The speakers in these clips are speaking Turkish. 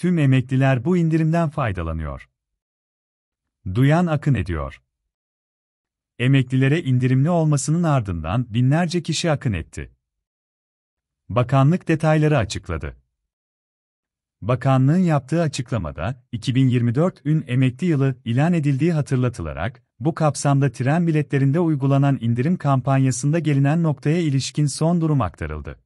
Tüm emekliler bu indirimden faydalanıyor. Duyan akın ediyor. Emeklilere indirimli olmasının ardından binlerce kişi akın etti. Bakanlık detayları açıkladı. Bakanlığın yaptığı açıklamada 2024 ün emekli yılı ilan edildiği hatırlatılarak bu kapsamda tren biletlerinde uygulanan indirim kampanyasında gelinen noktaya ilişkin son durum aktarıldı.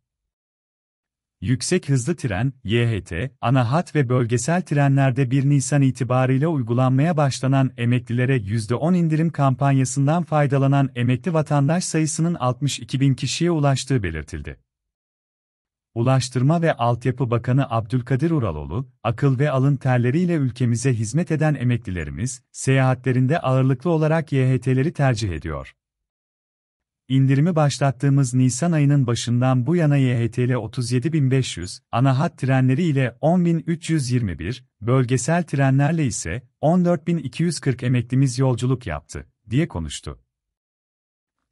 Yüksek hızlı tren, YHT, ana hat ve bölgesel trenlerde 1 Nisan itibariyle uygulanmaya başlanan emeklilere %10 indirim kampanyasından faydalanan emekli vatandaş sayısının 62 bin kişiye ulaştığı belirtildi. Ulaştırma ve Altyapı Bakanı Abdülkadir Uraloğlu, akıl ve alın terleriyle ülkemize hizmet eden emeklilerimiz, seyahatlerinde ağırlıklı olarak YHT'leri tercih ediyor. İndirimi başlattığımız Nisan ayının başından bu yana YHTL 37.500, ana hat trenleri ile 10.321, bölgesel trenlerle ise 14.240 emeklimiz yolculuk yaptı, diye konuştu.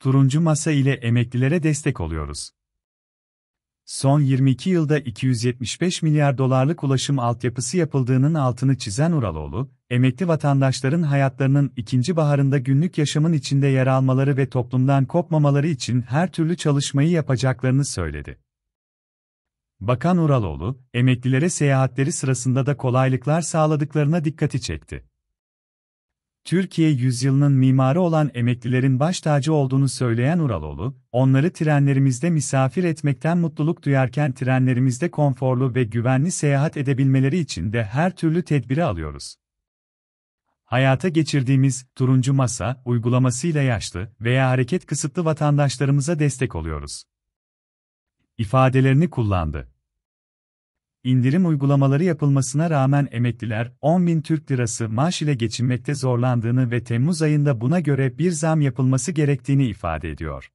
Turuncu Masa ile emeklilere destek oluyoruz son 22 yılda 275 milyar dolarlık ulaşım altyapısı yapıldığının altını çizen Uraloğlu, emekli vatandaşların hayatlarının ikinci baharında günlük yaşamın içinde yer almaları ve toplumdan kopmamaları için her türlü çalışmayı yapacaklarını söyledi. Bakan Uraloğlu, emeklilere seyahatleri sırasında da kolaylıklar sağladıklarına dikkati çekti. Türkiye yüzyılının mimarı olan emeklilerin baş tacı olduğunu söyleyen Uraloğlu, onları trenlerimizde misafir etmekten mutluluk duyarken trenlerimizde konforlu ve güvenli seyahat edebilmeleri için de her türlü tedbiri alıyoruz. Hayata geçirdiğimiz Turuncu Masa uygulamasıyla yaşlı veya hareket kısıtlı vatandaşlarımıza destek oluyoruz. ifadelerini kullandı indirim uygulamaları yapılmasına rağmen emekliler 10 bin Türk lirası maaş ile geçinmekte zorlandığını ve Temmuz ayında buna göre bir zam yapılması gerektiğini ifade ediyor.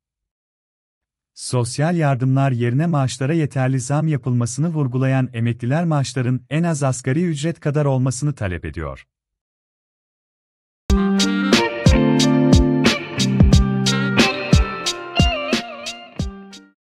Sosyal yardımlar yerine maaşlara yeterli zam yapılmasını vurgulayan emekliler maaşların en az asgari ücret kadar olmasını talep ediyor.